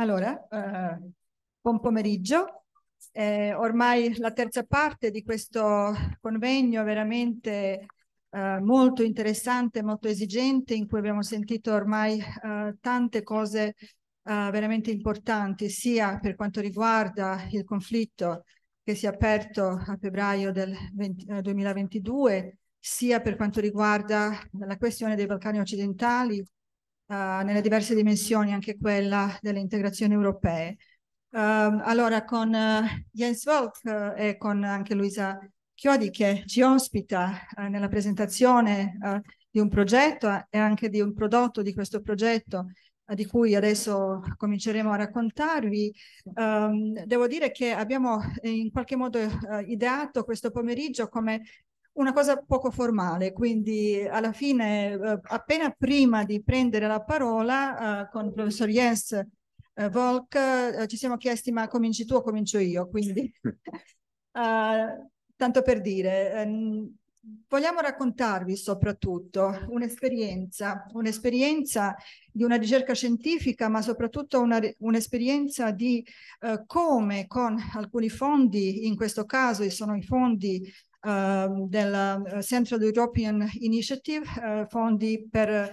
Allora, eh, buon pomeriggio. Eh, ormai la terza parte di questo convegno veramente eh, molto interessante, molto esigente, in cui abbiamo sentito ormai eh, tante cose eh, veramente importanti, sia per quanto riguarda il conflitto che si è aperto a febbraio del 20, 2022, eh, sia per quanto riguarda la questione dei Balcani occidentali, uh, nelle diverse dimensioni, anche quella delle integrazioni europee. Uh, allora, con eh, Jens Volk eh, e con anche Luisa Chiodi che ci ospita nella presentazione di un progetto e anche di un prodotto di questo progetto di cui adesso cominceremo a raccontarvi, um, devo dire che abbiamo in qualche modo uh, ideato questo pomeriggio come una cosa poco formale, quindi alla fine, eh, appena prima di prendere la parola eh, con il professor Jens eh, Volk, eh, ci siamo chiesti ma cominci tu o comincio io, quindi eh, tanto per dire, ehm, vogliamo raccontarvi soprattutto un'esperienza, un'esperienza di una ricerca scientifica, ma soprattutto un'esperienza di eh, come con alcuni fondi, in questo caso sono i fondi Ehm, della eh, Central European Initiative, eh, fondi per eh,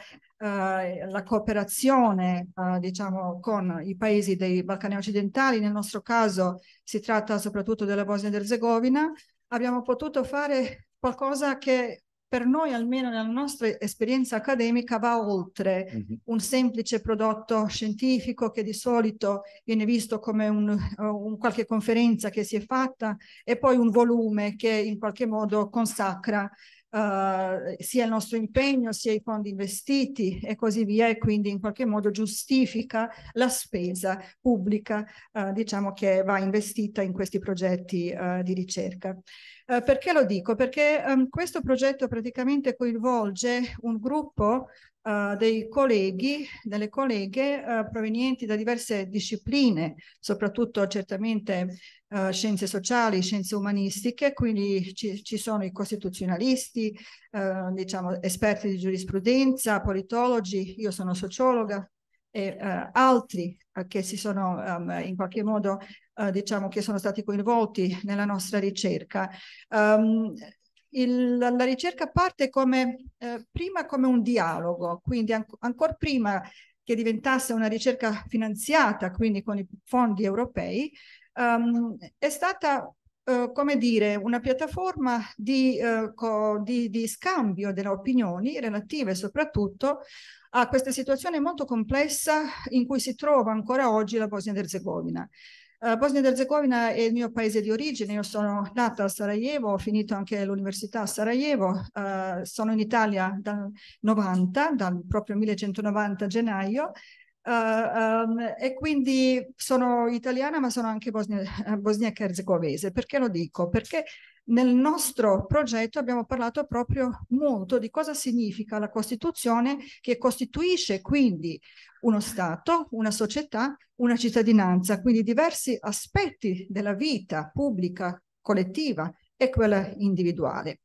la cooperazione diciamo, con i paesi dei Balcani occidentali, nel nostro caso si tratta soprattutto della Bosnia e Erzegovina, abbiamo potuto fare qualcosa che per noi, almeno nella nostra esperienza accademica, va oltre mm-hmm. un semplice prodotto scientifico che di solito viene visto come un, un, qualche conferenza che si è fatta e poi un volume che in qualche modo consacra Uh, sia il nostro impegno, sia i fondi investiti e così via, e quindi in qualche modo giustifica la spesa pubblica, uh, diciamo che va investita in questi progetti uh, di ricerca. Eh, perché lo dico? Perché ehm, questo progetto praticamente coinvolge un gruppo eh, dei colleghi, delle colleghe eh, provenienti da diverse discipline, soprattutto certamente Uh, scienze sociali, scienze umanistiche, quindi ci, ci sono i costituzionalisti, uh, diciamo esperti di giurisprudenza, politologi, io sono sociologa e uh, altri che si sono um, in qualche modo eh, diciamo, che sono stati coinvolti nella nostra ricerca. Um, il, la ricerca parte come, eh, prima come un dialogo, quindi an ancora prima che diventasse una ricerca finanziata, quindi con i fondi europei, um, è stata Uh, come dire, una piattaforma di, uh, di, di, scambio delle opinioni relative soprattutto a questa situazione molto complessa in cui si trova ancora oggi la Bosnia herzegovina Erzegovina. Eh, bosnia ed Erzegovina è il mio paese di origine, io sono nata a Sarajevo, ho finito anche l'università a Sarajevo, uh, sono in Italia dal 90, dal proprio 1190 gennaio. Uh, um, e quindi sono italiana ma sono anche bosnia, bosniaca erzegovese. Perché lo dico? Perché nel nostro progetto abbiamo parlato proprio molto di cosa significa la Costituzione che costituisce quindi uno Stato, una società, una cittadinanza, quindi diversi aspetti della vita pubblica, collettiva e quella individuale.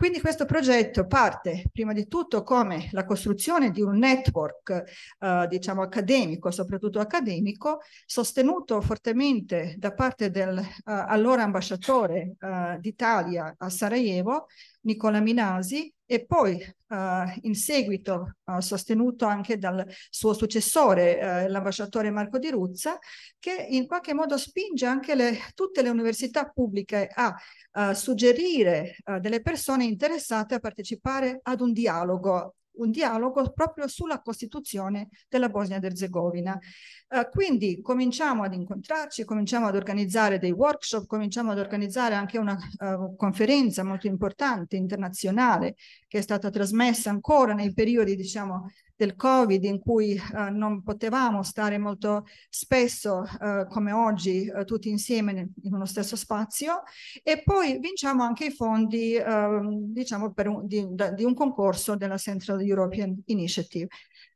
Quindi questo progetto parte prima di tutto come la costruzione di un network, eh, diciamo accademico, soprattutto accademico, sostenuto fortemente da parte dell'allora eh, ambasciatore eh, d'Italia a Sarajevo, Nicola Minasi e poi uh, in seguito uh, sostenuto anche dal suo successore, uh, l'ambasciatore Marco Di Ruzza, che in qualche modo spinge anche le, tutte le università pubbliche a suggerire delle persone interessate a partecipare ad un dialogo un dialogo proprio sulla Costituzione della Bosnia ed Erzegovina. Eh, quindi cominciamo ad incontrarci, cominciamo ad organizzare dei workshop, cominciamo ad organizzare anche una uh, conferenza molto importante internazionale che è stata trasmessa ancora nei periodi, diciamo, del Covid in cui eh, non potevamo stare molto spesso eh, come oggi eh, tutti insieme in uno stesso spazio e poi vinciamo anche i fondi ehm, diciamo un, di, di, un concorso della Central European Initiative.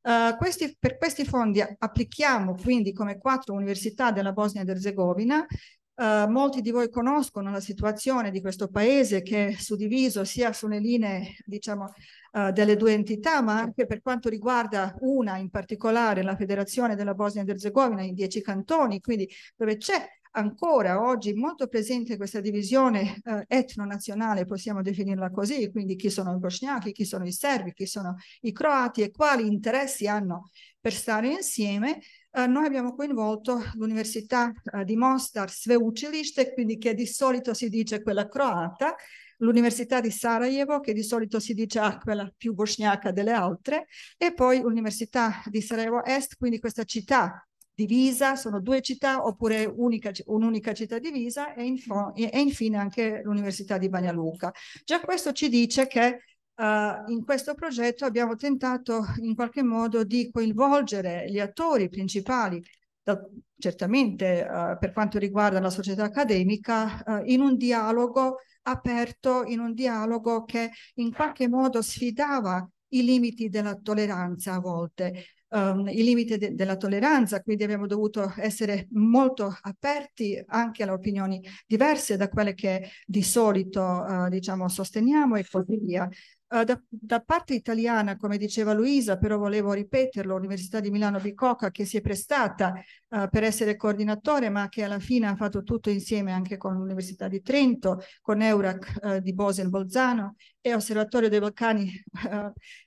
Eh, questi, per questi fondi applichiamo quindi come quattro università della Bosnia ed Erzegovina Uh, molti di voi conoscono la situazione di questo paese che è suddiviso sia sulle linee diciamo, uh, delle due entità, ma anche per quanto riguarda una in particolare, la Federazione della Bosnia e Herzegovina in dieci cantoni, quindi dove c'è ancora oggi molto presente questa divisione uh, etno-nazionale, possiamo definirla così, quindi chi sono i bosniachi, chi sono i serbi, chi sono i croati e quali interessi hanno per stare insieme. Eh, noi abbiamo coinvolto l'Università eh, di Mostar Sveučilište, quindi che di solito si dice quella croata, l'Università di Sarajevo, che di solito si dice ah, quella più bosniaca delle altre, e poi l'Università di Sarajevo Est, quindi questa città divisa, sono due città oppure un'unica città divisa e, infine anche l'Università di Bagnaluca. Già questo ci dice che eh, in questo progetto abbiamo tentato in qualche modo di coinvolgere gli attori principali, da, certamente uh, per quanto riguarda la società accademica, uh, in un dialogo aperto, in un dialogo che in qualche modo sfidava i limiti della tolleranza a volte. Um, I limiti de della tolleranza, quindi abbiamo dovuto essere molto aperti anche alle opinioni diverse da quelle che di solito uh, diciamo sosteniamo e così via. Eh, da, da, parte italiana, come diceva Luisa, però volevo ripeterlo, l'Università di Milano Bicocca che si è prestata uh, per essere coordinatore, ma che alla fine ha fatto tutto insieme anche con l'Università di Trento, con Eurac uh, di Bosen Bolzano e Osservatorio dei Balcani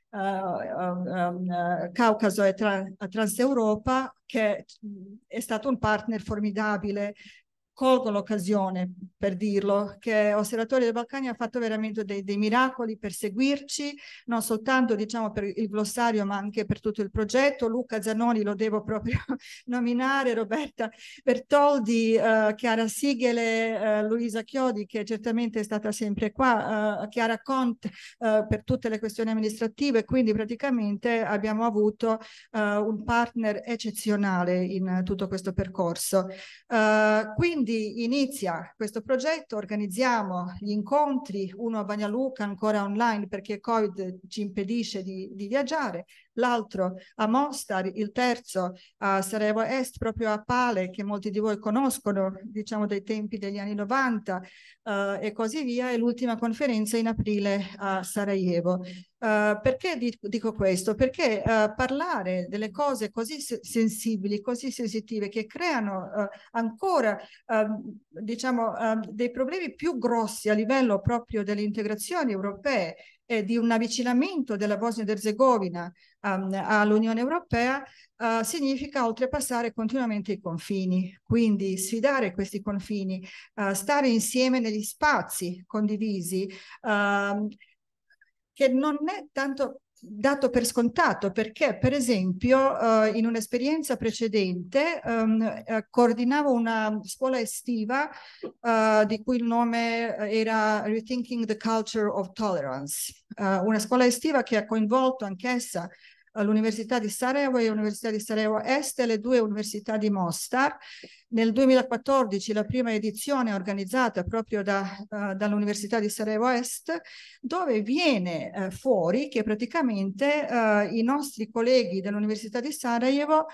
um, um, Caucaso e tra, Transeuropa, che mm, è stato un partner formidabile colgo l'occasione per dirlo, che Osservatorio dei Balcani ha fatto veramente dei, dei, miracoli per seguirci, non soltanto diciamo, per il glossario ma anche per tutto il progetto. Luca Zanoni lo devo proprio nominare, Roberta Bertoldi, eh, Chiara Sigele, eh, Luisa Chiodi che certamente è stata sempre qua, eh, Chiara Conte eh, per tutte le questioni amministrative, quindi praticamente abbiamo avuto eh, un partner eccezionale in tutto questo percorso. Eh, quindi quindi inizia questo progetto, organizziamo gli incontri, uno a Bagnaluca ancora online perché Covid ci impedisce di, di viaggiare, l'altro a Mostar, il terzo a Sarajevo Est, proprio a Pale, che molti di voi conoscono, diciamo dai tempi degli anni 90 uh, eh, e così via, e l'ultima conferenza in aprile a Sarajevo. Uh, perché dico questo? Perché uh, parlare delle cose così sensibili, così sensitive, che creano uh, ancora ehm, diciamo, ehm, dei problemi più grossi a livello proprio delle integrazioni europee eh, di un avvicinamento della Bosnia ed Erzegovina um, all'Unione Europea uh, significa oltrepassare continuamente i confini, quindi sfidare questi confini, uh, stare insieme negli spazi condivisi, uh, che non è tanto dato per scontato perché per esempio eh, in un'esperienza precedente ehm, eh, coordinavo una scuola estiva eh, di cui il nome eh, era Rethinking the Culture of Tolerance, eh, una scuola estiva che ha coinvolto anch'essa all'Università di Sarajevo e all'Università di Sarajevo Est e le due università di Mostar. Nel 2014 la prima edizione è organizzata proprio da, uh, dall'Università di Sarajevo Est, dove viene uh, fuori che praticamente uh, i nostri colleghi dell'Università di Sarajevo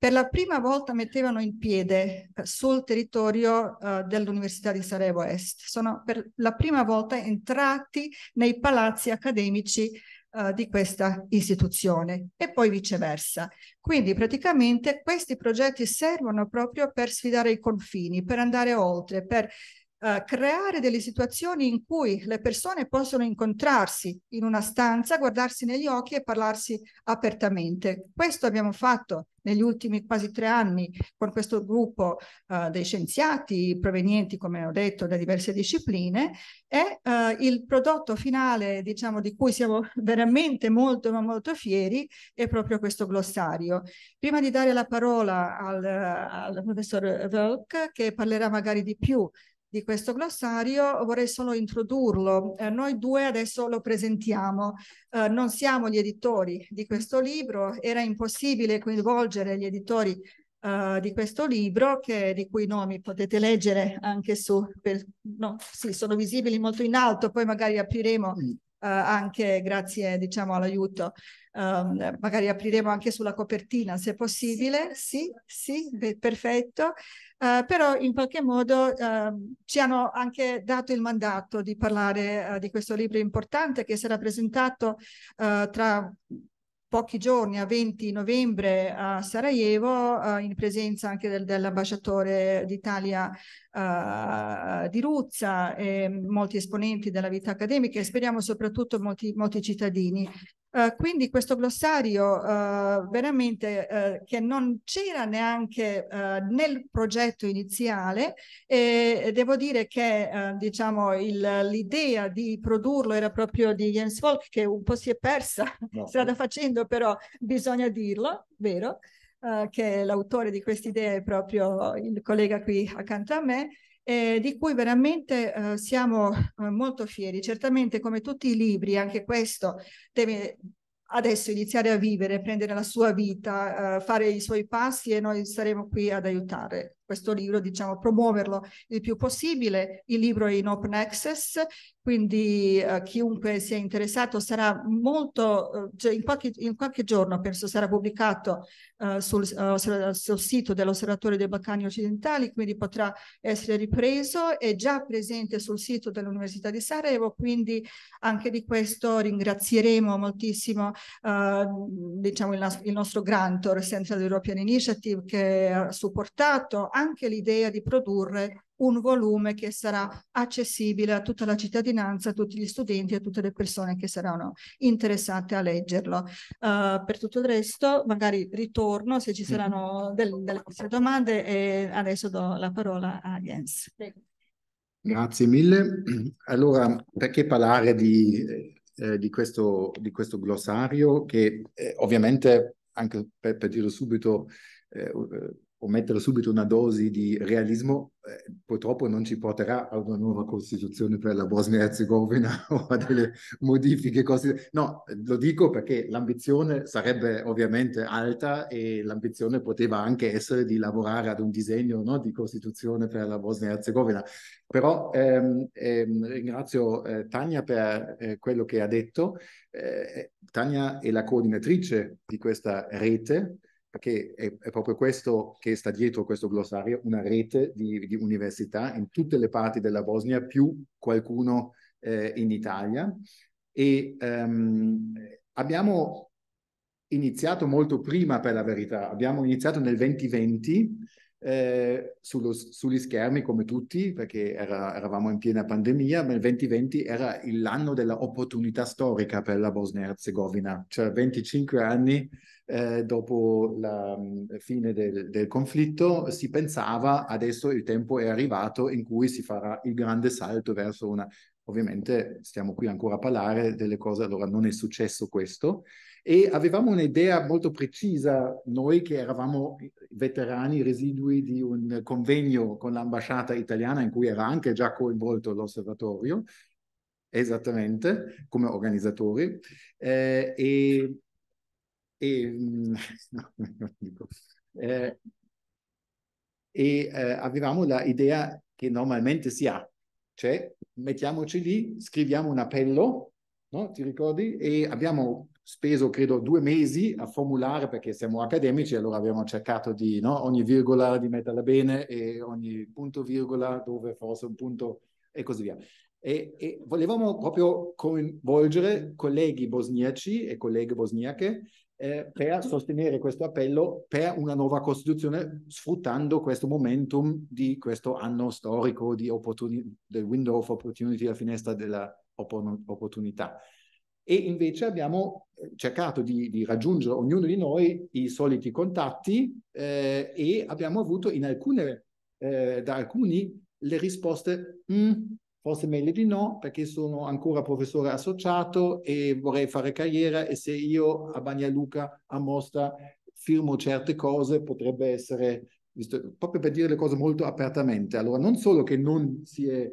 per la prima volta mettevano in piede sul territorio uh, dell'Università di Sarajevo Est. Sono per la prima volta entrati nei palazzi accademici eh, di questa istituzione e poi viceversa. Quindi praticamente questi progetti servono proprio per sfidare i confini, per andare oltre, per eh, creare delle situazioni in cui le persone possono incontrarsi in una stanza, guardarsi negli occhi e parlarsi apertamente. Questo abbiamo fatto negli ultimi quasi tre anni con questo gruppo eh, dei scienziati provenienti, come ho detto, da diverse discipline e eh, il prodotto finale, diciamo, di cui siamo veramente molto ma molto fieri è proprio questo glossario. Prima di dare la parola al, al professor Volk, che parlerà magari di più di questo glossario, vorrei solo introdurlo. Eh, noi due adesso lo presentiamo, eh, non siamo gli editori di questo libro, era impossibile coinvolgere gli editori eh, di questo libro, che, di cui nomi potete leggere anche su, per, no, sì, sono visibili molto in alto, poi magari apriremo mm. Eh, anche grazie diciamo, all'aiuto. Um, magari apriremo anche sulla copertina se possibile. Sì, sì, beh, perfetto. Uh, però in qualche modo uh, ci hanno anche dato il mandato di parlare uh, di questo libro importante che sarà presentato tra pochi giorni, a 20 novembre a Sarajevo, eh, in presenza anche del, dell'ambasciatore d'Italia eh, di Ruzza e molti esponenti della vita accademica e speriamo soprattutto molti, molti cittadini. Eh, quindi questo glossario uh, veramente uh, che non c'era neanche nel progetto iniziale e devo dire che diciamo il, l'idea di produrlo era proprio di Jens Volk che un po' si è persa no. strada facendo però bisogna dirlo, vero? che l'autore di questa idea è proprio il collega qui accanto a me eh, di cui veramente eh, siamo eh, molto fieri. Certamente come tutti i libri, anche questo deve adesso iniziare a vivere, prendere la sua vita, eh, fare i suoi passi e noi saremo qui ad aiutare questo libro, diciamo, promuoverlo il più possibile. Il libro è in open access, quindi eh, chiunque sia interessato sarà molto, eh, cioè in, qualche, in, qualche, giorno penso sarà pubblicato eh, sul, eh, sul, sito dell'Osservatorio dei Balcani Occidentali, quindi potrà essere ripreso, è già presente sul sito dell'Università di Sarajevo, quindi anche di questo ringrazieremo moltissimo eh, diciamo il, il nostro grantor Central European Initiative che ha supportato anche l'idea di produrre un volume che sarà accessibile a tutta la cittadinanza, a tutti gli studenti, a tutte le persone che saranno interessate a leggerlo. Uh, per tutto il resto, magari ritorno se ci saranno del, delle domande e adesso do la parola a Jens. Grazie mille. Allora, perché parlare di, eh, di, questo, di questo, glossario che eh, ovviamente, anche per, per dirlo subito, eh, o mettere subito una dose di realismo eh, purtroppo non ci porterà a una nuova Costituzione per la Bosnia Herzegovina o a delle modifiche costituzionali. No, lo dico perché l'ambizione sarebbe ovviamente alta e l'ambizione poteva anche essere di lavorare ad un disegno no, di Costituzione per la Bosnia Herzegovina. Però ehm, ehm, ringrazio eh, Tania per eh, quello che ha detto. Eh, Tania è la coordinatrice di questa rete perché è, è, proprio questo che sta dietro questo glossario, una rete di, di università in tutte le parti della Bosnia, più qualcuno eh, in Italia. E ehm, abbiamo iniziato molto prima, per la verità, abbiamo iniziato nel 2020 eh, sullo, sugli schermi come tutti, perché era, eravamo in piena pandemia, ma il 2020 era l'anno dell'opportunità storica per la Bosnia-Herzegovina, cioè 25 anni eh, dopo la fine del, del, conflitto si pensava adesso il tempo è arrivato in cui si farà il grande salto verso una... Ovviamente stiamo qui ancora a parlare delle cose, allora non è successo questo, e avevamo un'idea molto precisa, noi che eravamo veterani residui di un convegno con l'ambasciata italiana in cui era anche già coinvolto l'osservatorio, esattamente come organizzatori, eh, e, e, mm, eh, e eh, avevamo l'idea che normalmente si ha, cioè mettiamoci lì, scriviamo un appello, no? ti ricordi? E abbiamo speso credo due mesi a formulare perché siamo accademici allora abbiamo cercato di no, ogni virgola di metterla bene e ogni punto virgola dove fosse un punto e così via. E, e volevamo proprio coinvolgere colleghi bosniaci e colleghe bosniache eh, per sostenere questo appello per una nuova Costituzione sfruttando questo momentum di questo anno storico di opportuni- del window of opportunity, la finestra dell'opportunità. Opportun- e invece abbiamo eh, cercato di, di raggiungere ognuno di noi i soliti contatti eh, e abbiamo avuto alcune, eh, da alcuni le risposte mm, forse meglio di no perché sono ancora professore associato e vorrei fare carriera e se io a Bagnaluca, a Mostra, firmo certe cose potrebbe essere, visto, proprio per dire le cose molto apertamente, allora non solo che non si è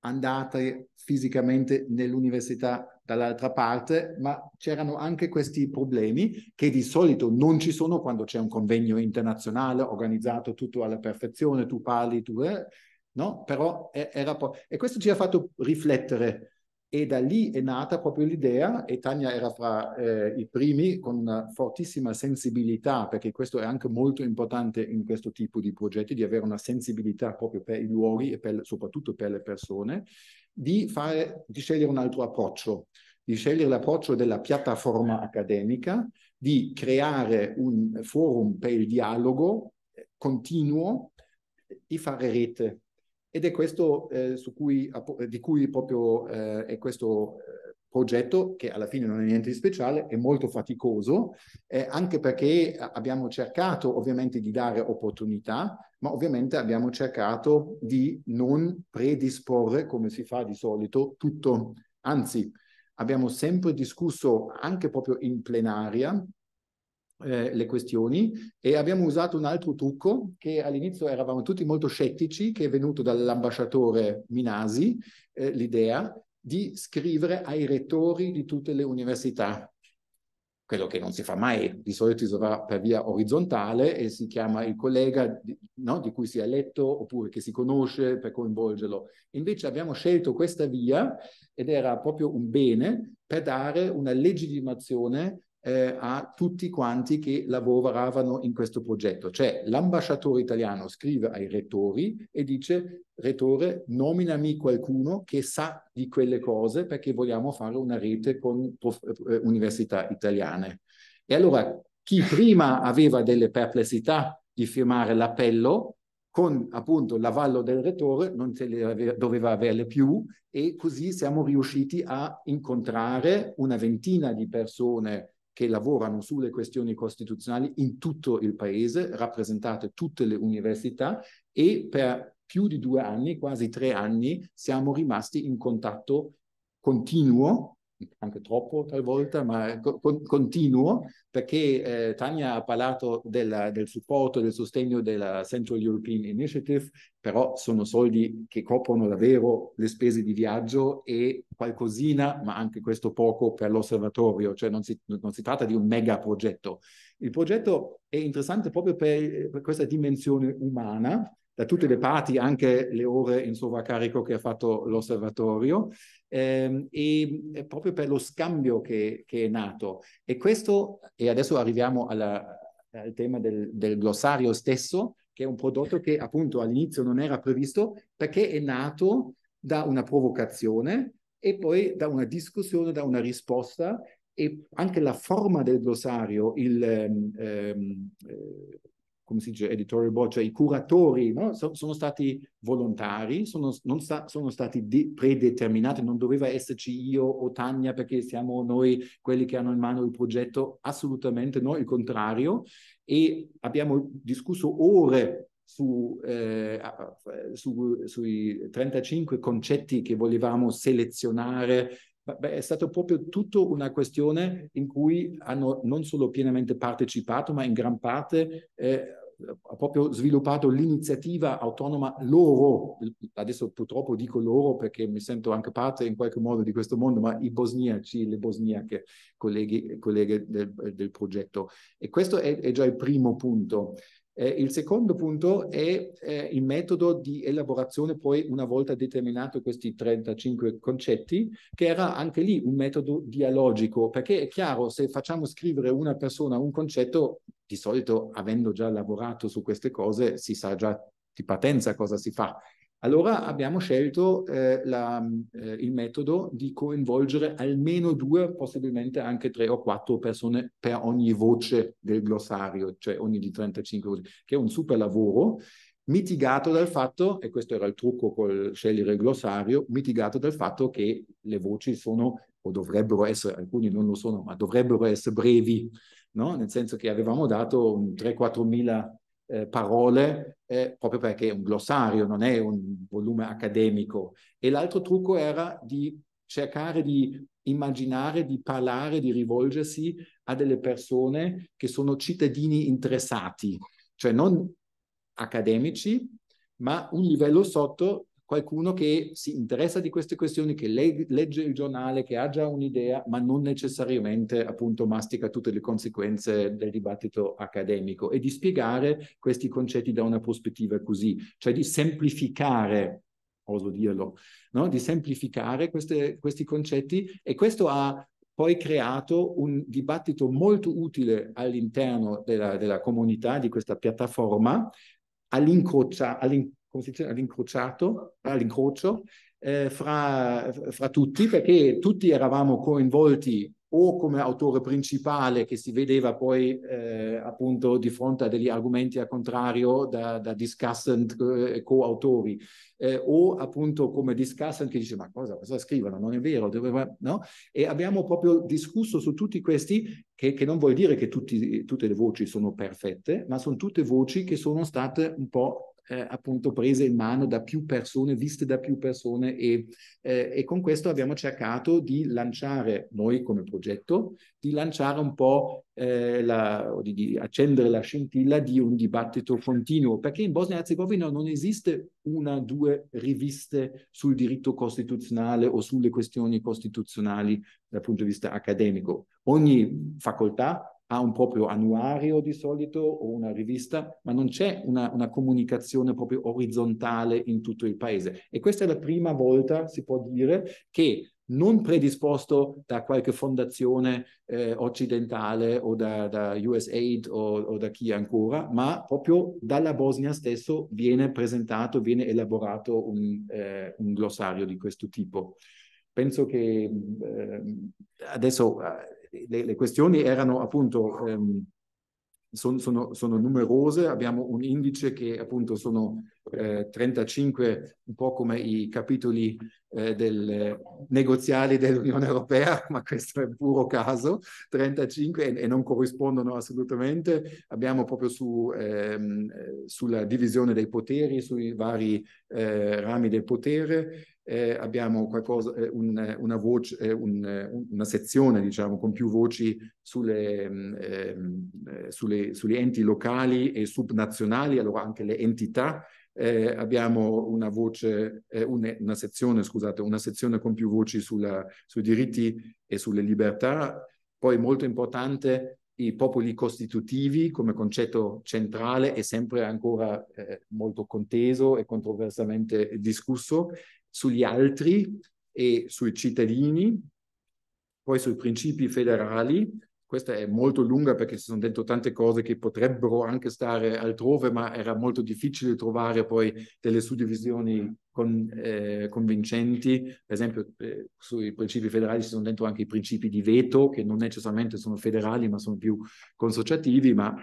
andata fisicamente nell'università dall'altra parte, ma c'erano anche questi problemi che di solito non ci sono quando c'è un convegno internazionale organizzato tutto alla perfezione, tu parli, tu... Eh, no? Però era po- e questo ci ha fatto riflettere e da lì è nata proprio l'idea e Tania era fra eh, i primi con una fortissima sensibilità, perché questo è anche molto importante in questo tipo di progetti, di avere una sensibilità proprio per i luoghi e per, soprattutto per le persone, di, fare, di scegliere un altro approccio, di scegliere l'approccio della piattaforma accademica, di creare un forum per il dialogo eh, continuo, di fare rete, ed è questo eh, cui, eh, di cui proprio eh, è questo eh, progetto, che alla fine non è niente di speciale, è molto faticoso, eh, anche perché abbiamo cercato ovviamente di dare opportunità, ma ovviamente abbiamo cercato di non predisporre, come si fa di solito, tutto. Anzi, abbiamo sempre discusso anche proprio in plenaria eh, le questioni e abbiamo usato un altro trucco che all'inizio eravamo tutti molto scettici, che è venuto dall'ambasciatore Minasi, eh, l'idea di scrivere ai rettori di tutte le università. Quello che non si fa mai, di solito si va per via orizzontale e si chiama il collega di, no, di cui si è letto oppure che si conosce per coinvolgerlo. Invece abbiamo scelto questa via ed era proprio un bene per dare una legittimazione eh, a tutti quanti che lavoravano in questo progetto. Cioè l'ambasciatore italiano scrive ai rettori e dice rettore nominami qualcuno che sa di quelle cose perché vogliamo fare una rete con prof- eh, università italiane. E allora chi prima aveva delle perplessità di firmare l'appello con appunto l'avallo del rettore non se le ave- doveva averle più e così siamo riusciti a incontrare una ventina di persone che lavorano sulle questioni costituzionali in tutto il paese, rappresentate tutte le università e per più di due anni, quasi tre anni, siamo rimasti in contatto continuo anche troppo talvolta, ma con, continuo, perché eh, Tania ha parlato della, del supporto, e del sostegno della Central European Initiative, però sono soldi che coprono davvero le spese di viaggio e qualcosina, ma anche questo poco, per l'osservatorio, cioè non si, non si tratta di un mega progetto. Il progetto è interessante proprio per, per questa dimensione umana, da tutte le parti, anche le ore in sovraccarico che ha fatto l'osservatorio, ehm, e eh, proprio per lo scambio che, che, è nato. E questo, e adesso arriviamo alla, al tema del, del glossario stesso, che è un prodotto che appunto all'inizio non era previsto perché è nato da una provocazione e poi da una discussione, da una risposta e anche la forma del glossario, il, ehm, eh, come si dice, editorial board, cioè i curatori, no? so, sono stati volontari, sono, sta, sono stati di, predeterminati, non doveva esserci io o Tania perché siamo noi quelli che hanno in mano il progetto, assolutamente no, il contrario. E abbiamo discusso ore su, eh, su, sui 35 concetti che volevamo selezionare Beh, è stata proprio tutta una questione in cui hanno non solo pienamente partecipato, ma in gran parte eh, proprio sviluppato l'iniziativa autonoma loro, adesso purtroppo dico loro perché mi sento anche parte in qualche modo di questo mondo, ma i bosniaci, le bosniache, colleghi, colleghe del, del progetto. E questo è, è già il primo punto. Eh, il secondo punto è eh, il metodo di elaborazione, poi una volta determinato questi 35 concetti, che era anche lì un metodo dialogico, perché è chiaro, se facciamo scrivere una persona un concetto, di solito avendo già lavorato su queste cose si sa già di partenza cosa si fa. Allora abbiamo scelto eh, la, eh, il metodo di coinvolgere almeno due, possibilmente anche tre o quattro persone per ogni voce del glossario, cioè ogni di 35 voci, che è un super lavoro, mitigato dal fatto, e questo era il trucco col scegliere il glossario, mitigato dal fatto che le voci sono, o dovrebbero essere, alcuni non lo sono, ma dovrebbero essere brevi, no? nel senso che avevamo dato 3-4 mm, mila eh, parole eh, proprio perché è un glossario, non è un volume accademico. E l'altro trucco era di cercare di immaginare, di parlare, di rivolgersi a delle persone che sono cittadini interessati, cioè non accademici, ma un livello sotto qualcuno che si interessa di queste questioni, che leg- legge il giornale, che ha già un'idea, ma non necessariamente appunto mastica tutte le conseguenze del dibattito accademico e di spiegare questi concetti da una prospettiva così, cioè di semplificare oso dirlo, no? di semplificare queste, questi concetti e questo ha poi creato un dibattito molto utile all'interno della, della comunità, di questa piattaforma, all'incrocia, all'in, si dice, all'incrociato, all'incrocio eh, fra, fra tutti, perché tutti eravamo coinvolti o come autore principale che si vedeva poi eh, appunto di fronte a degli argomenti a contrario da, da discussant eh, coautori eh, o appunto come discussant che dice ma cosa, cosa scrivono non è vero doveva, no? e abbiamo proprio discusso su tutti questi che, che non vuol dire che tutti, tutte le voci sono perfette ma sono tutte voci che sono state un po' eh, appunto prese in mano da più persone, viste da più persone e, eh, e, con questo abbiamo cercato di lanciare noi come progetto, di lanciare un po' eh, la, di, di accendere la scintilla di un dibattito continuo, perché in Bosnia e Herzegovina non esiste una, due riviste sul diritto costituzionale o sulle questioni costituzionali dal punto di vista accademico. Ogni facoltà ha un proprio annuario di solito o una rivista, ma non c'è una, una, comunicazione proprio orizzontale in tutto il paese. E questa è la prima volta, si può dire, che non predisposto da qualche fondazione eh, occidentale o da, da USAID o, o, da chi ancora, ma proprio dalla Bosnia stesso viene presentato, viene elaborato un, eh, un glossario di questo tipo. Penso che eh, adesso eh, le, le, questioni erano appunto, ehm, son, sono, sono, numerose, abbiamo un indice che appunto sono eh, 35, un po' come i capitoli eh, del, negoziali dell'Unione Europea, ma questo è puro caso, 35 e, e non corrispondono assolutamente. Abbiamo proprio su, ehm, sulla divisione dei poteri, sui vari eh, rami del potere eh, abbiamo qualcosa, eh, un, una, voce, eh, un, una, sezione diciamo, con più voci sulle, mm, ehm, eh, sulle, sulle, enti locali e subnazionali, allora anche le entità. Eh, abbiamo una, voce, eh, una, una sezione, scusate, una sezione con più voci sulla, sui diritti e sulle libertà. Poi molto importante i popoli costitutivi come concetto centrale e sempre ancora eh, molto conteso e controversamente discusso sugli altri e sui cittadini, poi sui principi federali. Questa è molto lunga perché si sono detto tante cose che potrebbero anche stare altrove, ma era molto difficile trovare poi delle suddivisioni con, eh, convincenti. Per esempio, eh, sui principi federali si sono dentro anche i principi di veto, che non necessariamente sono federali, ma sono più consociativi, ma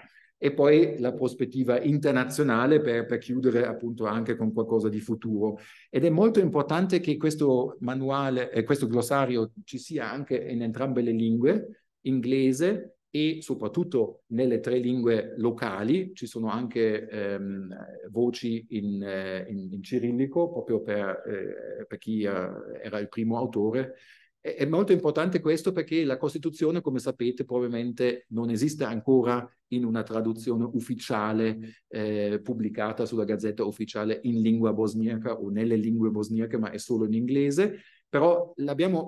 e poi la prospettiva internazionale per, per, chiudere appunto anche con qualcosa di futuro. Ed è molto importante che questo manuale, eh, questo glossario ci sia anche in entrambe le lingue, inglese e soprattutto nelle tre lingue locali. Ci sono anche ehm, voci in, eh, in, in, cirillico proprio per, eh, per chi eh, era il primo autore è molto importante questo perché la Costituzione, come sapete, probabilmente non esiste ancora in una traduzione ufficiale eh, pubblicata sulla Gazzetta Ufficiale in lingua bosniaca o nelle lingue bosniache, ma è solo in inglese. Però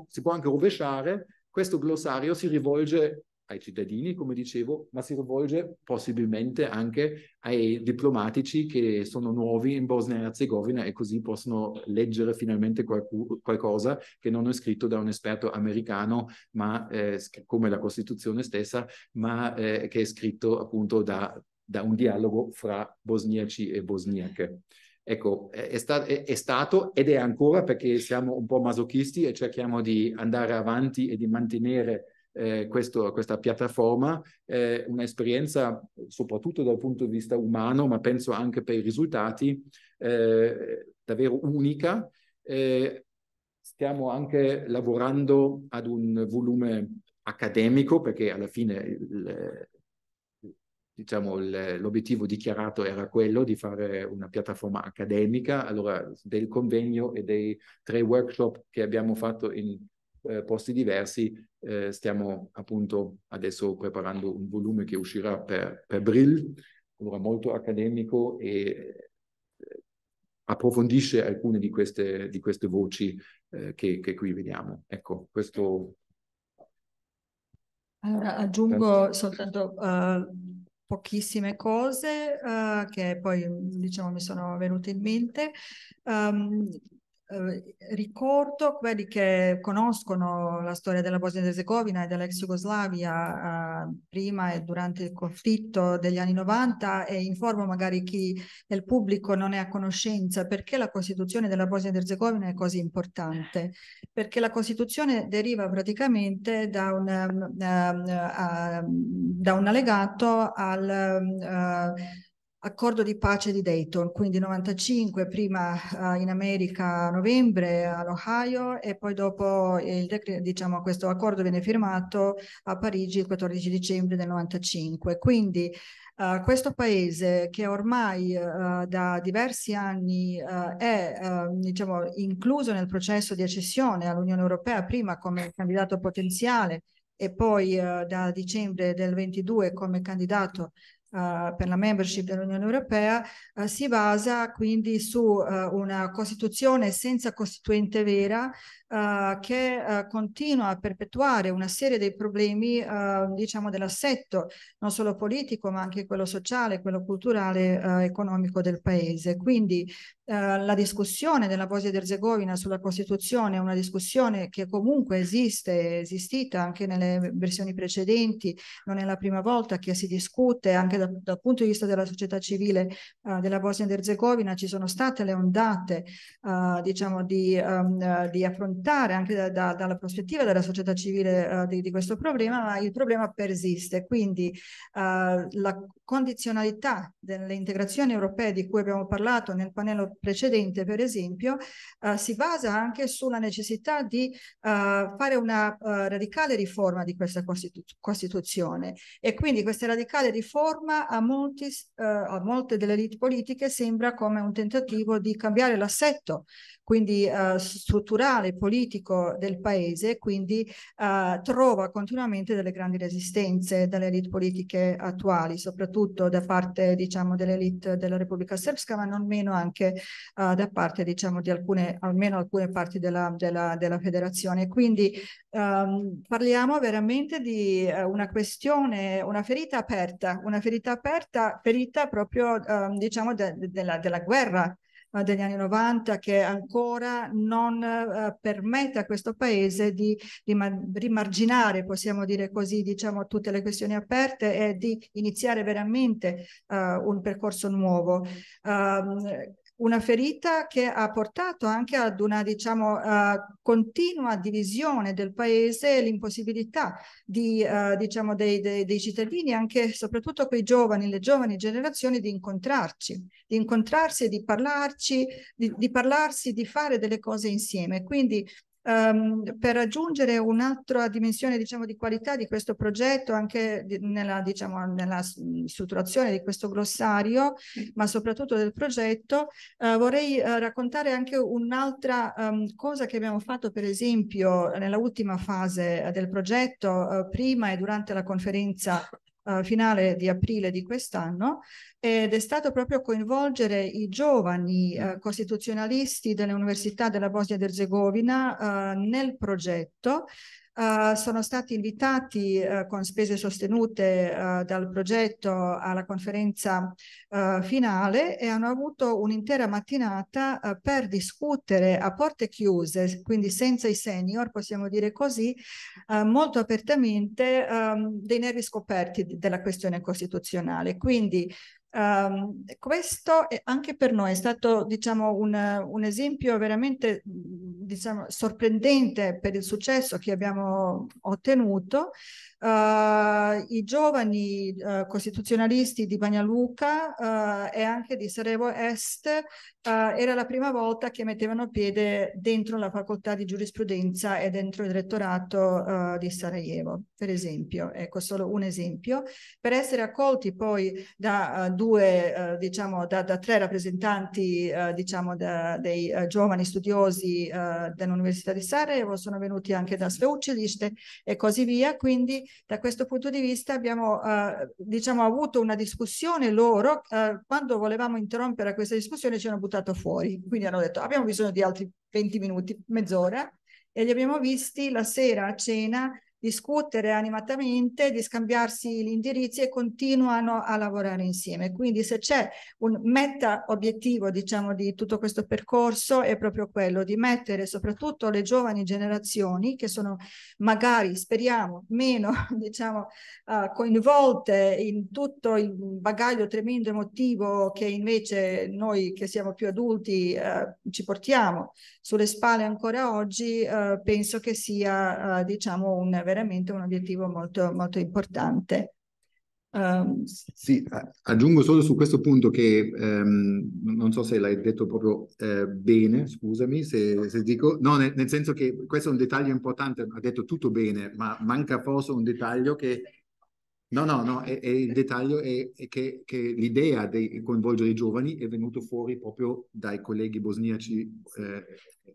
si può anche rovesciare. Questo glossario si rivolge ai cittadini, come dicevo, ma si rivolge possibilmente anche ai diplomatici che sono nuovi in Bosnia e Herzegovina e così possono leggere finalmente qualcu- qualcosa che non è scritto da un esperto americano, ma eh, come la Costituzione stessa, ma eh, che è scritto appunto da, da, un dialogo fra bosniaci e bosniache. Ecco, è, sta- è, stato ed è ancora perché siamo un po' masochisti e cerchiamo di andare avanti e di mantenere eh, questo, questa piattaforma, eh, un'esperienza soprattutto dal punto di vista umano, ma penso anche per i risultati, eh, davvero unica. Eh, stiamo anche lavorando ad un volume accademico, perché alla fine il, diciamo, l'obiettivo dichiarato era quello di fare una piattaforma accademica, allora del convegno e dei tre workshop che abbiamo fatto in eh, posti diversi. Eh, stiamo appunto adesso preparando un volume che uscirà per, per Brill, allora molto accademico e eh, approfondisce alcune di queste, di queste voci eh, che, che, qui vediamo. Ecco, questo... Allora, aggiungo soltanto uh, pochissime cose uh, che poi diciamo mi sono venute in mente. Um, eh, ricordo quelli che conoscono la storia della Bosnia ed Erzegovina e dell'ex Jugoslavia eh, prima e durante il conflitto degli anni 90 e informo magari chi nel pubblico non è a conoscenza perché la Costituzione della Bosnia ed Erzegovina è così importante, perché la Costituzione deriva praticamente da un, um, uh, uh, da un allegato al... Uh, accordo di pace di Dayton, quindi 95, prima eh, in America a novembre all'Ohio e poi dopo eh, il, diciamo, questo accordo viene firmato a Parigi il 14 dicembre del 95. Quindi Uh, questo paese che ormai uh, da diversi anni uh, è ehm, diciamo, incluso nel processo di accessione all'Unione Europea, prima come candidato potenziale e poi da dicembre del 22 come candidato uh, per la membership dell'Unione Europea uh, si basa quindi su uh, una Costituzione senza costituente vera uh, che uh, continua a perpetuare una serie dei problemi, uh, diciamo, dell'assetto non solo politico, ma anche quello sociale, quello culturale, economico del paese. Quindi la discussione della Bosnia ed Erzegovina sulla Costituzione è una discussione che comunque esiste, è esistita anche nelle versioni precedenti, non è la prima volta che si discute anche da, dal punto di vista della società civile della Bosnia ed Erzegovina, ci sono state le ondate diciamo, di, um, di affrontare affrontare anche da, da, dalla prospettiva della società civile uh, di, di, questo problema, ma il problema persiste, quindi uh, la condizionalità delle integrazioni europee di cui abbiamo parlato nel pannello precedente, per esempio, uh, si basa anche sulla necessità di fare una radicale riforma di questa Costitu Costituzione e quindi questa radicale riforma a, molti, a molte delle elite politiche sembra come un tentativo di cambiare l'assetto, quindi strutturale, politico del paese, quindi uh, trova continuamente delle grandi resistenze dalle elite politiche attuali, soprattutto da parte diciamo, dell'elite della Repubblica Srpska, ma non meno anche uh, da parte diciamo, di alcune, almeno alcune parti della, della, della federazione. Quindi um, parliamo veramente di uh, una questione, una ferita aperta, una ferita aperta, ferita proprio um, diciamo de, de, della, della guerra eh, degli anni 90 che ancora non eh, permette a questo paese di, di rimarginare, possiamo dire così, diciamo, tutte le questioni aperte e di iniziare veramente eh, un percorso nuovo. Um, una ferita che ha portato anche ad una diciamo, uh, continua divisione del paese, e l'impossibilità di, uh, diciamo, dei, dei, dei, cittadini, anche soprattutto quei giovani, le giovani generazioni, di incontrarci, di incontrarsi, di parlarci, di, di parlarsi, di fare delle cose insieme. Quindi Um, per raggiungere un'altra dimensione diciamo, di qualità di questo progetto, anche di, nella, diciamo, nella, strutturazione di questo glossario, ma soprattutto del progetto, uh, vorrei uh, raccontare anche un'altra um, cosa che abbiamo fatto, per esempio, nella ultima fase eh, del progetto, uh, prima e durante la conferenza uh, finale di aprile di quest'anno ed è stato proprio coinvolgere i giovani uh, costituzionalisti delle università della Bosnia ed Erzegovina eh, nel progetto Uh, sono stati invitati uh, con spese sostenute uh, dal progetto alla conferenza eh, finale e hanno avuto un'intera mattinata per discutere a porte chiuse, quindi senza i senior, possiamo dire così, molto apertamente um, dei nervi scoperti della questione costituzionale. Quindi Um, questo è, anche per noi è stato diciamo, un, un esempio veramente diciamo, sorprendente per il successo che abbiamo ottenuto. Uh, I giovani uh, costituzionalisti di Bagnaluca uh, eh, e anche di Sarajevo Est eh, era la prima volta che mettevano piede dentro la facoltà di giurisprudenza e dentro il rettorato di Sarajevo, per esempio. Ecco, solo un esempio. Per essere accolti poi da due due, eh, diciamo, da, da, tre rappresentanti eh, diciamo, da, dei uh, giovani studiosi uh, dell'Università di Sarajevo, sono venuti anche da Sveuciliste e così via. Quindi da questo punto di vista abbiamo uh, diciamo, avuto una discussione loro, quando volevamo interrompere questa discussione ci hanno buttato fuori, quindi hanno detto abbiamo bisogno di altri 20 minuti, mezz'ora, e li abbiamo visti la sera a cena discutere animatamente, di scambiarsi gli indirizzi e continuano a lavorare insieme. Quindi se c'è un meta obiettivo diciamo, di tutto questo percorso è proprio quello di mettere soprattutto le giovani generazioni che sono magari, speriamo, meno diciamo, uh, coinvolte in tutto il bagaglio tremendo emotivo che invece noi che siamo più adulti uh, ci portiamo sulle spalle ancora oggi, uh, penso che sia diciamo un vero veramente un obiettivo molto, molto importante. Um... Sì, aggiungo solo su questo punto che ehm, non so se l'hai detto proprio eh, bene, scusami se, se dico, no, nel, nel, senso che questo è un dettaglio importante, ha detto tutto bene, ma manca forse un dettaglio che... No, no, no, è, è il dettaglio è, è che, che l'idea di coinvolgere i giovani è venuta fuori proprio dai colleghi bosniaci eh,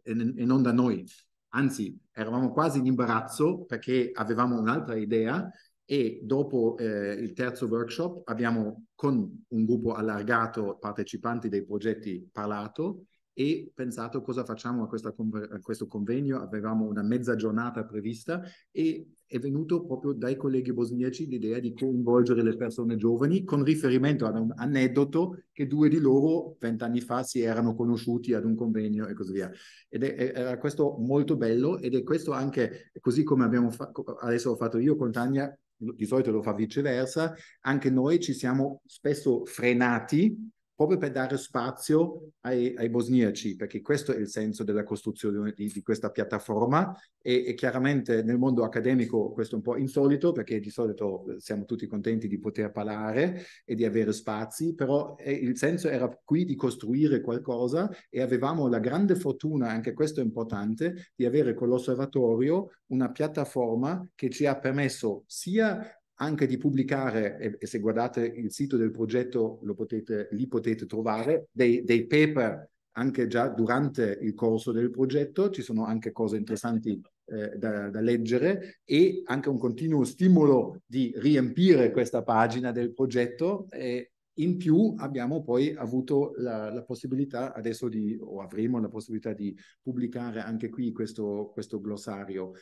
e, e non da noi, anzi eravamo quasi in imbarazzo perché avevamo un'altra idea e dopo eh, il terzo workshop abbiamo con un gruppo allargato partecipanti dei progetti parlato e pensato cosa facciamo a, questa, a questo convegno, avevamo una mezza giornata prevista e è venuto proprio dai colleghi bosniaci l'idea di coinvolgere le persone giovani con riferimento ad un aneddoto che due di loro vent'anni fa si erano conosciuti ad un convegno e così via. Ed è, era questo molto bello ed è questo anche, così come abbiamo fa- adesso ho fatto io con Tania, di solito lo fa viceversa, anche noi ci siamo spesso frenati proprio per dare spazio ai, ai, bosniaci, perché questo è il senso della costruzione di, di questa piattaforma e, e, chiaramente nel mondo accademico questo è un po' insolito, perché di solito eh, siamo tutti contenti di poter parlare e di avere spazi, però è, il senso era qui di costruire qualcosa e avevamo la grande fortuna, anche questo è importante, di avere con l'osservatorio una piattaforma che ci ha permesso sia anche di pubblicare, e, e se guardate il sito del progetto potete, li potete trovare, dei, dei paper anche già durante il corso del progetto, ci sono anche cose interessanti eh, da, da, leggere e anche un continuo stimolo di riempire questa pagina del progetto. Eh, in più abbiamo poi avuto la, la, possibilità adesso di, o avremo la possibilità di pubblicare anche qui questo, questo glossario.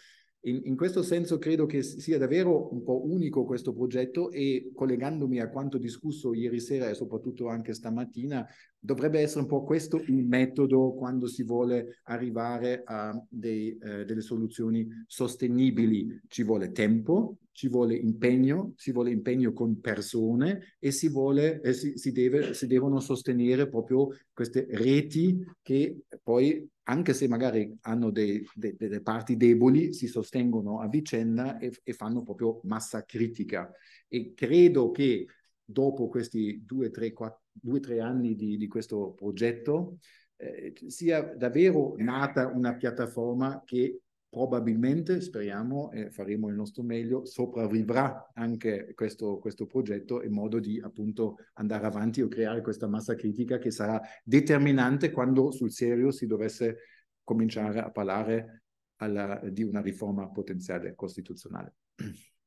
In, in, questo senso credo che sia davvero un po' unico questo progetto e collegandomi a quanto discusso ieri sera e soprattutto anche stamattina, Dovrebbe essere un po' questo il metodo quando si vuole arrivare a dei, eh, delle soluzioni sostenibili. Ci vuole tempo, ci vuole impegno, si vuole impegno con persone e si, vuole, eh, si, si, deve, si devono sostenere proprio queste reti che poi, anche se magari hanno delle de, de parti deboli, si sostengono a vicenda e, e fanno proprio massa critica. E credo che dopo questi due, tre, quattro, due, tre anni di, di questo progetto, eh, sia davvero nata una piattaforma che probabilmente, speriamo, eh, faremo il nostro meglio, sopravvivrà anche questo, questo, progetto in modo di appunto andare avanti o creare questa massa critica che sarà determinante quando sul serio si dovesse cominciare a parlare alla, di una riforma potenziale costituzionale.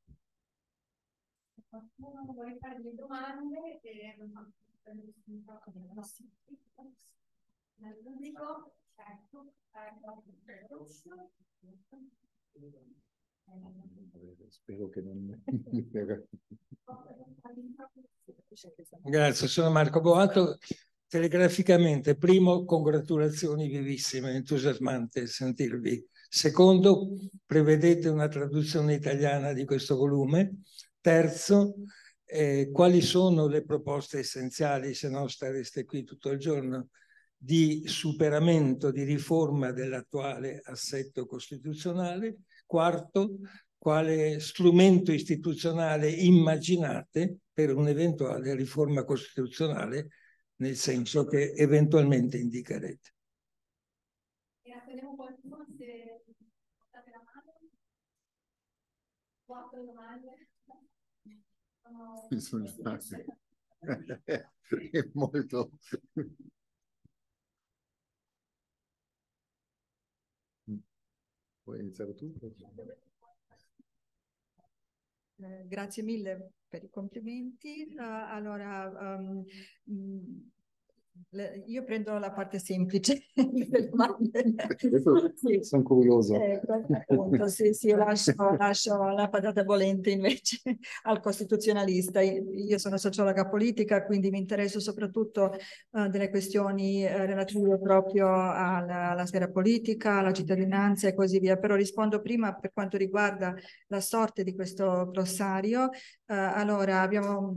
Qualcuno vuole fare delle domande? E... Spero che non... Grazie, sono Marco Boato. Telegraficamente, primo, congratulazioni vivissime, entusiasmante sentirvi. Secondo, prevedete una traduzione italiana di questo volume Terzo, eh, quali sono le proposte essenziali, se no stareste qui tutto il giorno, di superamento, di riforma dell'attuale assetto costituzionale. Quarto, quale strumento istituzionale immaginate per un'eventuale riforma costituzionale nel senso che eventualmente indicherete. E raccogliamo qualcuno se quattro domande. Oh, sono state. È molto... Vuoi iniziare tu? Eh, grazie mille per i complimenti. Uh, allora, um, io prendo la parte semplice delle domande. Sì. Sono curioso. Eh, appunto, sì, sì, lascio, lascio, la patata volente invece al costituzionalista. Io sono sociologa politica, quindi mi interesso soprattutto uh, delle questioni uh, relative proprio alla, alla, sfera politica, alla cittadinanza e così via. Però rispondo prima per quanto riguarda la sorte di questo glossario. Uh, allora, abbiamo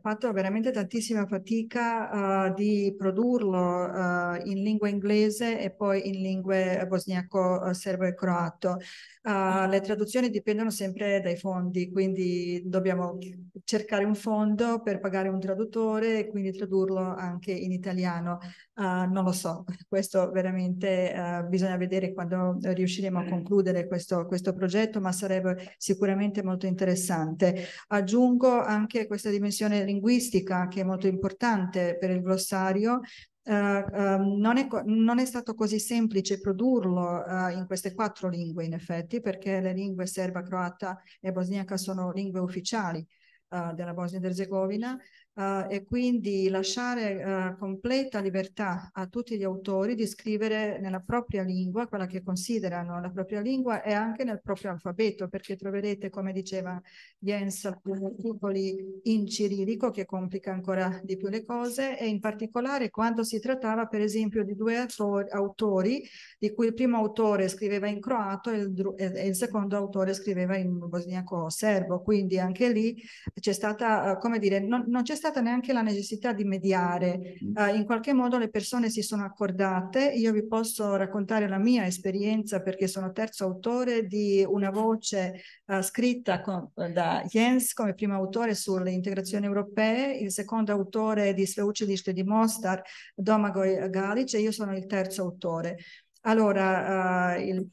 fatto veramente tantissima fatica di produrlo uh, eh, in lingua inglese e poi in lingue eh, bosniaco, eh, serbo e croato. Uh, le traduzioni dipendono sempre dai fondi, quindi dobbiamo cercare un fondo per pagare un traduttore e quindi tradurlo anche in italiano. Uh, non lo so, questo veramente uh, bisogna vedere quando riusciremo a concludere questo, questo, progetto, ma sarebbe sicuramente molto interessante. Aggiungo anche questa dimensione linguistica che è molto importante per il glossario. Uh, um, non, è, non, è, stato così semplice produrlo eh, in queste quattro lingue, in effetti, perché le lingue serba, croata e bosniaca sono lingue ufficiali della Bosnia ed Erzegovina. Uh, e quindi lasciare uh, completa libertà a tutti gli autori di scrivere nella propria lingua, quella che considerano la propria lingua e anche nel proprio alfabeto, perché troverete, come diceva Jens, alcuni articoli in cirillico che complica ancora di più le cose e in particolare quando si trattava per esempio di due autori di cui il primo autore scriveva in croato e il, e il secondo autore scriveva in bosniaco serbo, quindi anche lì c'è stata, uh, come dire, non, non c'è stata stata neanche la necessità di mediare, uh, in qualche modo le persone si sono accordate, io vi posso raccontare la mia esperienza perché sono terzo autore di una voce uh, scritta con, da Jens come primo autore sulle integrazioni europee, il secondo autore di Sveučilište di Mostar, Domagoj Galic e io sono il terzo autore. Allora, il, eh, il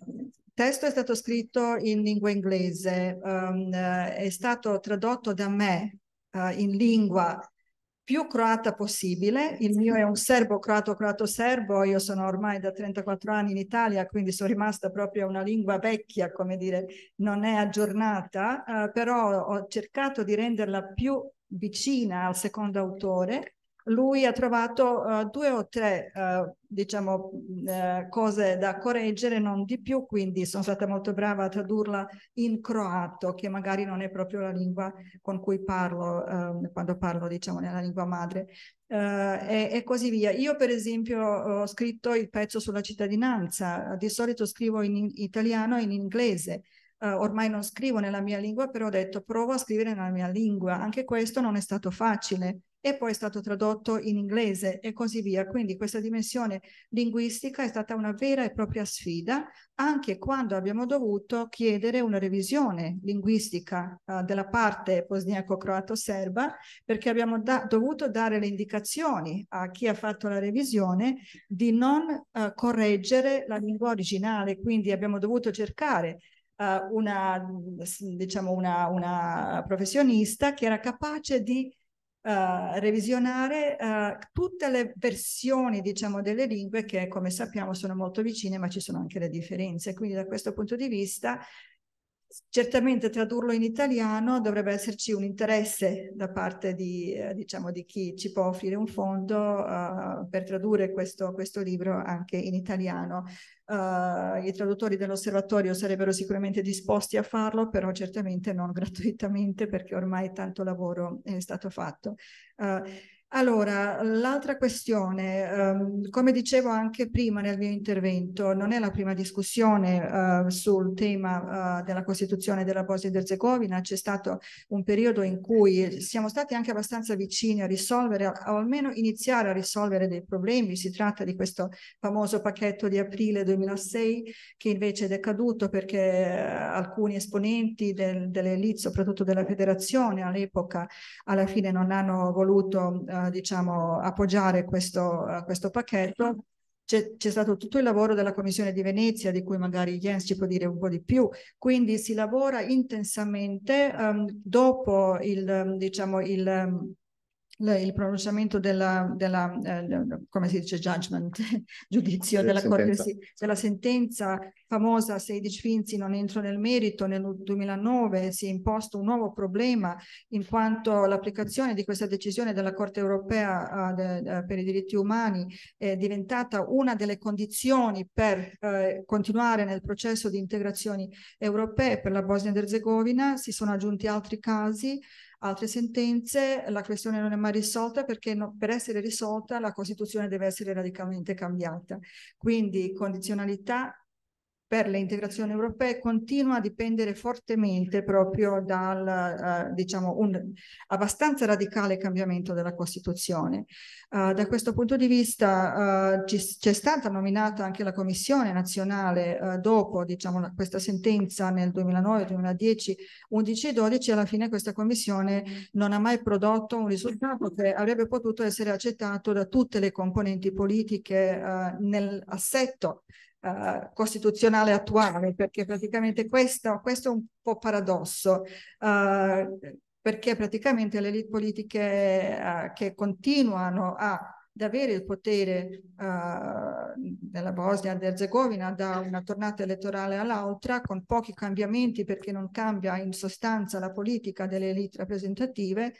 testo è stato scritto in lingua inglese, um, è stato tradotto da me uh, in lingua più croata possibile. Il mio è un serbo croato croato serbo, io sono ormai da 34 anni in Italia, quindi sono rimasta proprio una lingua vecchia, come dire, non è aggiornata, eh, però ho cercato di renderla più vicina al secondo autore lui ha trovato uh, due o tre uh, diciamo, uh, cose da correggere, non di più, quindi sono stata molto brava a tradurla in croato, che magari non è proprio la lingua con cui parlo ehm, quando parlo diciamo, nella lingua madre, e, e, così via. Io per esempio ho scritto il pezzo sulla cittadinanza, di solito scrivo in italiano e in inglese, Uh, ormai non scrivo nella mia lingua, però ho detto provo a scrivere nella mia lingua. Anche questo non è stato facile e poi è stato tradotto in inglese e così via. Quindi questa dimensione linguistica è stata una vera e propria sfida anche quando abbiamo dovuto chiedere una revisione linguistica eh, della parte bosniaco-croato-serba perché abbiamo da dovuto dare le indicazioni a chi ha fatto la revisione di non eh, correggere la lingua originale, quindi abbiamo dovuto cercare eh, una, diciamo una, una professionista che era capace di uh, revisionare uh, tutte le versioni, diciamo, delle lingue che, come sappiamo, sono molto vicine, ma ci sono anche le differenze. Quindi da questo punto di vista certamente tradurlo in italiano dovrebbe esserci un interesse da parte di, eh, diciamo, di chi ci può offrire un fondo uh, per tradurre questo, questo, libro anche in italiano. Uh, I traduttori dell'osservatorio sarebbero sicuramente disposti a farlo, però certamente non gratuitamente perché ormai tanto lavoro è stato fatto. Uh, allora, l'altra questione, ehm, come dicevo anche prima nel mio intervento, non è la prima discussione eh, sul tema eh, della Costituzione della Bosnia ed Erzegovina, c'è stato un periodo in cui siamo stati anche abbastanza vicini a risolvere, o almeno iniziare a risolvere dei problemi, si tratta di questo famoso pacchetto di aprile 2006 che invece è decaduto perché eh, alcuni esponenti del, dell'elite, soprattutto della federazione all'epoca, alla fine non hanno voluto... Eh, diciamo, appoggiare questo, eh, questo pacchetto c'è, stato tutto il lavoro della Commissione di Venezia, di cui magari Jens ci può dire un po' di più. Quindi si lavora intensamente um, dopo il, ehm, diciamo, il, ehm, il pronunciamento della, della eh, come si dice, judgment, giudizio della, sentenza. Corte, della sentenza famosa 16 Finzi, non entro nel merito, nel 2009 si è imposto un nuovo problema in quanto l'applicazione di questa decisione della Corte europea uh, de, de, eh, per i diritti umani è diventata una delle condizioni per uh, continuare nel processo di integrazioni europee per la Bosnia ed Erzegovina, si sono aggiunti altri casi altre sentenze, la questione non è mai risolta perché no, per essere risolta la Costituzione deve essere radicalmente cambiata. Quindi condizionalità per l'integrazione europea continua a dipendere fortemente proprio dal, eh, diciamo, un abbastanza radicale cambiamento della Costituzione. Uh, da questo punto di vista uh, c'è stata nominata anche la Commissione nazionale uh, dopo diciamo, la, questa sentenza nel 2009, 2010, 11 e 12 alla fine questa Commissione non ha mai prodotto un risultato che avrebbe potuto essere accettato da tutte le componenti politiche nell'assetto uh, costituzionale attuale, perché praticamente questo, questo è un po' paradosso. Uh, perché praticamente le elite politiche uh, che continuano ad avere il potere nella Bosnia ed Erzegovina da una tornata elettorale all'altra con pochi cambiamenti perché non cambia in sostanza la politica delle elite rappresentative,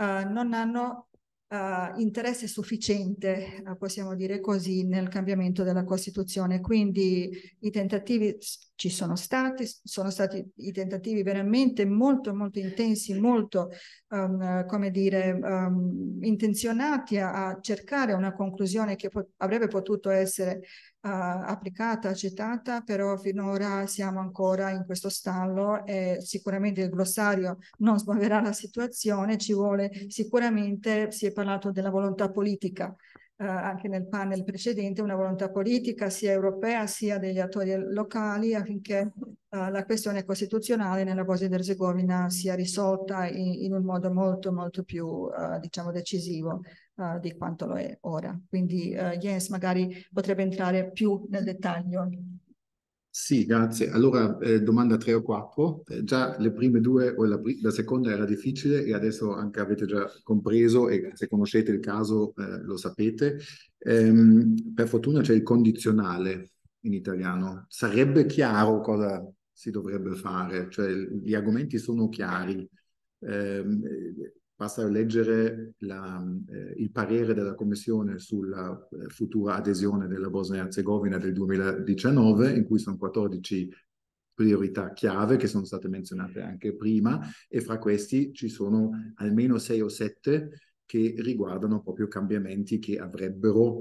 non hanno uh, interesse sufficiente, uh, possiamo dire così, nel cambiamento della Costituzione. Quindi i tentativi ci sono stati, sono stati i tentativi veramente molto, molto intensi, molto, um, come dire, um, intenzionati a, a, cercare una conclusione che pot- avrebbe potuto essere uh, applicata, accettata, però finora siamo ancora in questo stallo e sicuramente il glossario non smuoverà la situazione, ci vuole sicuramente, si è parlato della volontà politica eh, anche nel panel precedente, una volontà politica sia europea sia degli attori locali affinché eh, la questione costituzionale nella Bosnia ed Erzegovina sia risolta in, in, un modo molto molto più eh, diciamo decisivo eh, di quanto lo è ora. Quindi eh, Jens magari potrebbe entrare più nel dettaglio sì, grazie. Allora, eh, domanda 3 o 4. Eh, già le prime due o la, la, seconda era difficile e adesso anche avete già compreso e se conoscete il caso eh, lo sapete. Ehm, per fortuna c'è il condizionale in italiano. Sarebbe chiaro cosa si dovrebbe fare, cioè gli argomenti sono chiari. Ehm, basta leggere la, eh, il parere della Commissione sulla eh, futura adesione della Bosnia e Herzegovina del 2019, in cui sono 14 priorità chiave che sono state menzionate anche prima e fra questi ci sono almeno 6 o 7 che riguardano proprio cambiamenti che avrebbero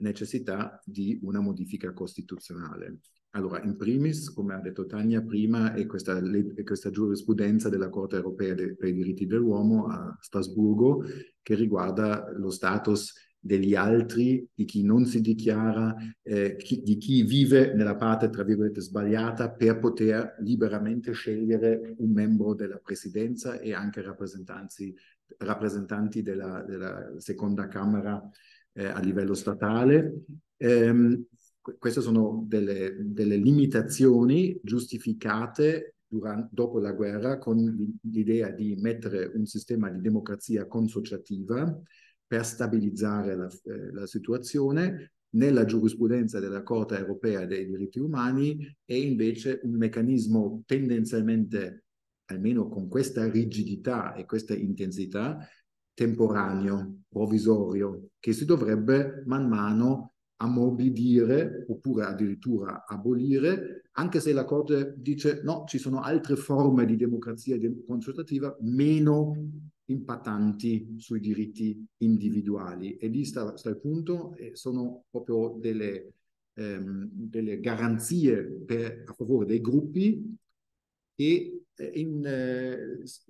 necessità di una modifica costituzionale. Allora, in primis, come ha detto Tania prima, è questa, è questa giurisprudenza della Corte europea de, per i diritti dell'uomo a Strasburgo che riguarda lo status degli altri, di chi non si dichiara, eh, chi, di chi vive nella parte, tra virgolette, sbagliata per poter liberamente scegliere un membro della presidenza e anche rappresentanti, della, della seconda Camera eh, a livello statale. Eh, queste sono delle, delle limitazioni giustificate durante, dopo la guerra con l'idea di mettere un sistema di democrazia consociativa per stabilizzare la, eh, la situazione, nella giurisprudenza della Corte europea dei diritti umani è invece un meccanismo tendenzialmente, almeno con questa rigidità e questa intensità, temporaneo, provvisorio, che si dovrebbe man mano ammorbidire oppure addirittura abolire, anche se la Corte dice no, ci sono altre forme di democrazia consultativa meno impattanti sui diritti individuali. E lì sta, sta il punto, sono proprio delle, ehm, delle garanzie per, a favore dei gruppi e eh, in, eh,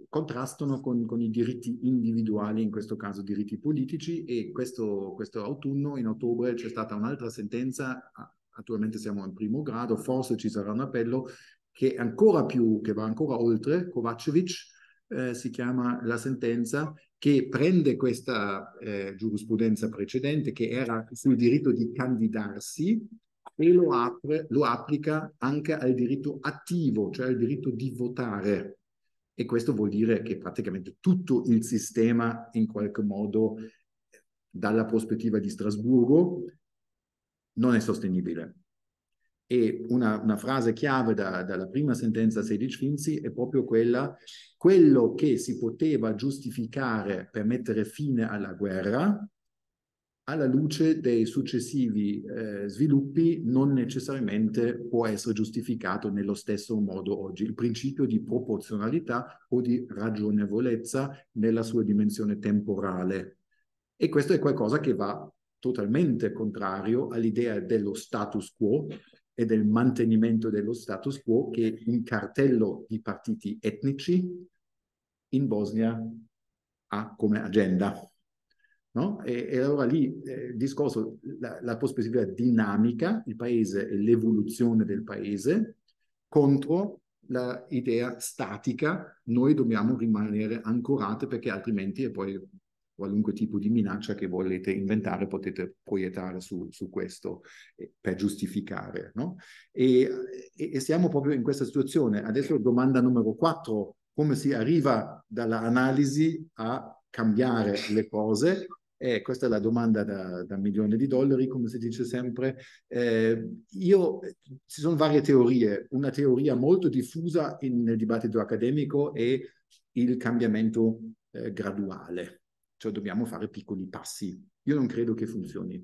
contrastano con, con, i diritti individuali, in questo caso diritti politici, e questo, questo autunno, in ottobre, c'è stata un'altra sentenza, attualmente siamo in primo grado, forse ci sarà un appello, che, ancora più, che va ancora oltre, Kovacevic, eh, si chiama la sentenza, che prende questa eh, giurisprudenza precedente che era sul diritto di candidarsi e lo, apre, lo applica anche al diritto attivo, cioè al diritto di votare. E questo vuol dire che praticamente tutto il sistema, in qualche modo, dalla prospettiva di Strasburgo, non è sostenibile. E una, una frase chiave da, dalla prima sentenza 16 Finzi è proprio quella, quello che si poteva giustificare per mettere fine alla guerra alla luce dei successivi eh, sviluppi non necessariamente può essere giustificato nello stesso modo oggi. Il principio di proporzionalità o di ragionevolezza nella sua dimensione temporale. E questo è qualcosa che va totalmente contrario all'idea dello status quo e del mantenimento dello status quo che un cartello di partiti etnici in Bosnia ha come agenda. No? E, e, allora lì eh, il discorso, la, la prospettiva dinamica, il paese e l'evoluzione del paese, contro l'idea statica, noi dobbiamo rimanere ancorate perché altrimenti e poi qualunque tipo di minaccia che volete inventare potete proiettare su, su questo eh, per giustificare. No? E, e, e siamo proprio in questa situazione. Adesso domanda numero quattro, come si arriva dall'analisi a cambiare le cose eh, questa è la domanda da, da milione di dollari, come si dice sempre. Eh, io, ci sono varie teorie. Una teoria molto diffusa in, nel dibattito accademico è il cambiamento eh, graduale, cioè dobbiamo fare piccoli passi. Io non credo che funzioni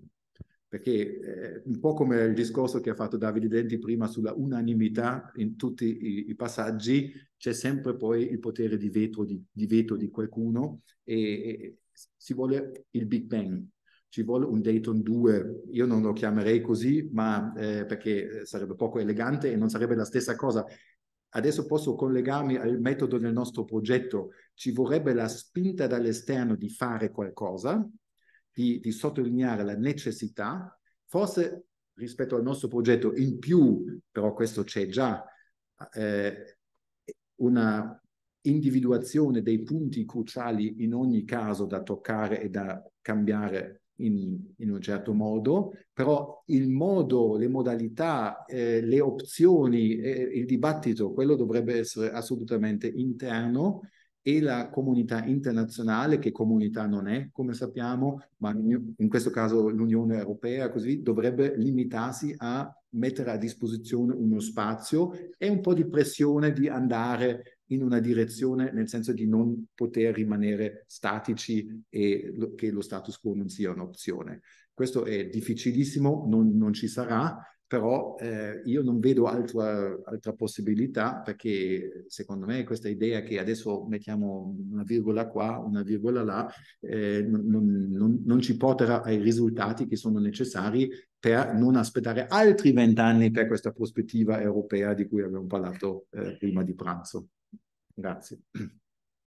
perché eh, un po' come il discorso che ha fatto Davide Denti prima sulla unanimità in tutti i, i passaggi, c'è sempre poi il potere di veto di, di, veto di qualcuno e, si vuole il Big Bang, ci vuole un Dayton 2, io non lo chiamerei così, ma eh, perché eh, sarebbe poco elegante e non sarebbe la stessa cosa. Adesso posso collegarmi al metodo del nostro progetto, ci vorrebbe la spinta dall'esterno di fare qualcosa, di, di sottolineare la necessità, forse rispetto al nostro progetto in più, però questo c'è già, eh, una, individuazione dei punti cruciali in ogni caso da toccare e da cambiare in, in un certo modo, però il modo, le modalità, eh, le opzioni, eh, il dibattito, quello dovrebbe essere assolutamente interno e la comunità internazionale, che comunità non è, come sappiamo, ma in, questo caso l'Unione Europea, così, dovrebbe limitarsi a mettere a disposizione uno spazio e un po' di pressione di andare in una direzione nel senso di non poter rimanere statici e lo, che lo status quo non sia un'opzione. Questo è difficilissimo, non, non ci sarà, però eh, io non vedo altra, altra, possibilità perché secondo me questa idea che adesso mettiamo una virgola qua, una virgola là, eh, non, non, non, ci porterà ai risultati che sono necessari per non aspettare altri vent'anni per questa prospettiva europea di cui abbiamo parlato eh, prima di pranzo. Grazie.